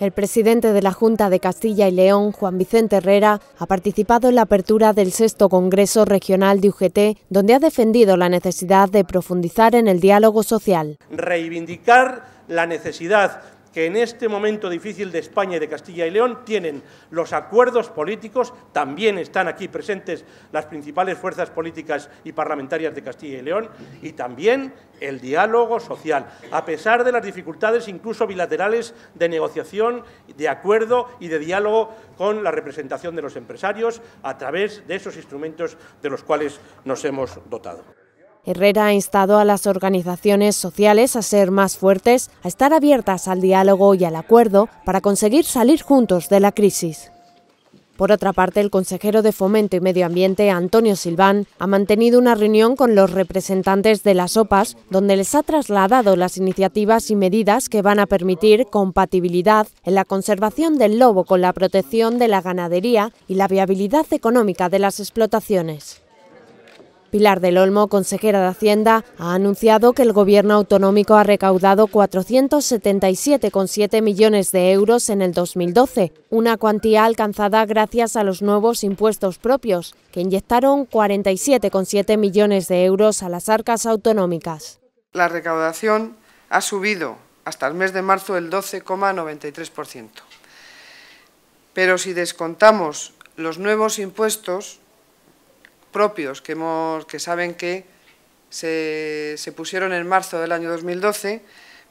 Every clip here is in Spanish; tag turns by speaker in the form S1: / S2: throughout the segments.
S1: El presidente de la Junta de Castilla y León, Juan Vicente Herrera, ha participado en la apertura del sexto Congreso Regional de UGT, donde ha defendido la necesidad de profundizar en el diálogo social.
S2: Reivindicar la necesidad que en este momento difícil de España y de Castilla y León tienen los acuerdos políticos, también están aquí presentes las principales fuerzas políticas y parlamentarias de Castilla y León, y también el diálogo social, a pesar de las dificultades incluso bilaterales de negociación, de acuerdo y de diálogo con la representación de los empresarios a través de esos instrumentos de los cuales nos hemos dotado.
S1: Herrera ha instado a las organizaciones sociales a ser más fuertes, a estar abiertas al diálogo y al acuerdo para conseguir salir juntos de la crisis. Por otra parte, el consejero de Fomento y Medio Ambiente, Antonio Silván, ha mantenido una reunión con los representantes de las OPAs, donde les ha trasladado las iniciativas y medidas que van a permitir compatibilidad en la conservación del lobo con la protección de la ganadería y la viabilidad económica de las explotaciones. Pilar del Olmo, consejera de Hacienda, ha anunciado que el Gobierno autonómico ha recaudado 477,7 millones de euros en el 2012, una cuantía alcanzada gracias a los nuevos impuestos propios, que inyectaron 47,7 millones de euros a las arcas autonómicas. La recaudación ha subido hasta el mes de marzo el 12,93%. Pero si descontamos los nuevos impuestos, propios que, saben que se, se pusieron en marzo del año 2012,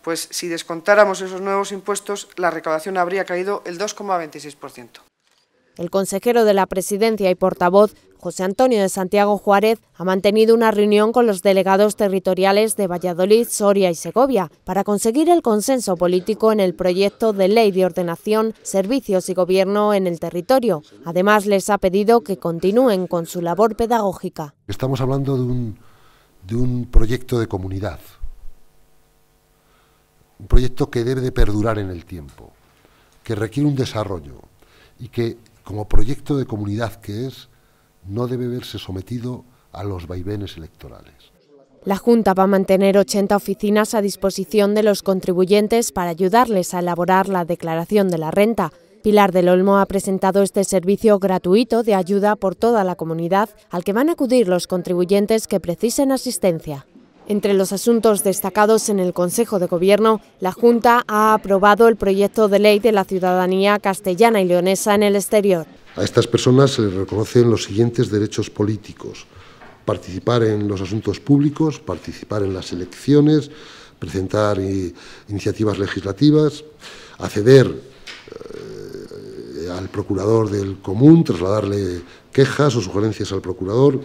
S1: pues si descontáramos esos nuevos impuestos, la recaudación habría caído el 2,26%. El consejero de la Presidencia y portavoz José Antonio de Santiago Juárez ha mantenido una reunión con los delegados territoriales de Valladolid, Soria y Segovia para conseguir el consenso político en el proyecto de ley de ordenación, servicios y gobierno en el territorio. Además, les ha pedido que continúen con su labor pedagógica.
S2: Estamos hablando de un, de un proyecto de comunidad, un proyecto que debe de perdurar en el tiempo, que requiere un desarrollo y que como proyecto de comunidad que es, no debe verse sometido a los vaivenes electorales.
S1: La Junta va a mantener 80 oficinas a disposición de los contribuyentes para ayudarles a elaborar la declaración de la renta. Pilar del Olmo ha presentado este servicio gratuito de ayuda por toda la comunidad al que van a acudir los contribuyentes que precisen asistencia. Entre los asuntos destacados en el Consejo de Gobierno, la Junta ha aprobado el proyecto de ley de la ciudadanía castellana y leonesa en el exterior.
S2: A estas personas se les reconocen los siguientes derechos políticos. Participar en los asuntos públicos, participar en las elecciones, presentar iniciativas legislativas, acceder eh, al procurador del común, trasladarle quejas o sugerencias al procurador.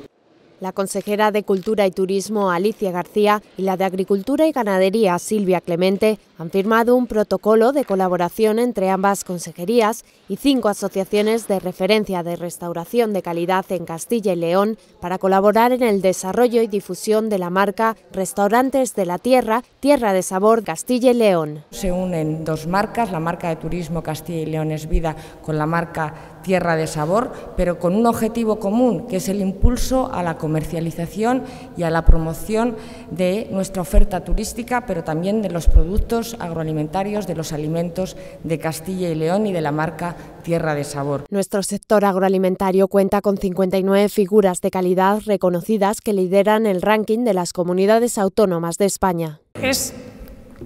S1: La consejera de Cultura y Turismo Alicia García y la de Agricultura y Ganadería Silvia Clemente han firmado un protocolo de colaboración entre ambas consejerías y cinco asociaciones de referencia de restauración de calidad en Castilla y León para colaborar en el desarrollo y difusión de la marca Restaurantes de la Tierra, Tierra de Sabor Castilla y León. Se unen dos marcas, la marca de turismo Castilla y León es Vida con la marca Tierra de Sabor, pero con un objetivo común, que es el impulso a la comunidad comercialización y a la promoción de nuestra oferta turística, pero también de los productos agroalimentarios, de los alimentos de Castilla y León y de la marca Tierra de Sabor. Nuestro sector agroalimentario cuenta con 59 figuras de calidad reconocidas que lideran el ranking de las comunidades autónomas de España. Es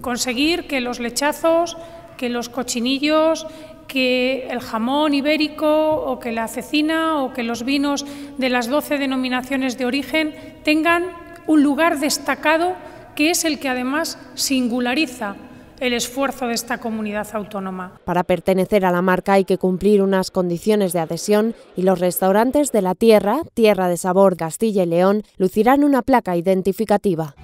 S1: conseguir que los lechazos que los cochinillos, que el jamón ibérico o que la cecina o que los vinos de las 12 denominaciones de origen tengan un lugar destacado que es el que además singulariza el esfuerzo de esta comunidad autónoma. Para pertenecer a la marca hay que cumplir unas condiciones de adhesión y los restaurantes de la tierra, Tierra de Sabor, Castilla y León, lucirán una placa identificativa.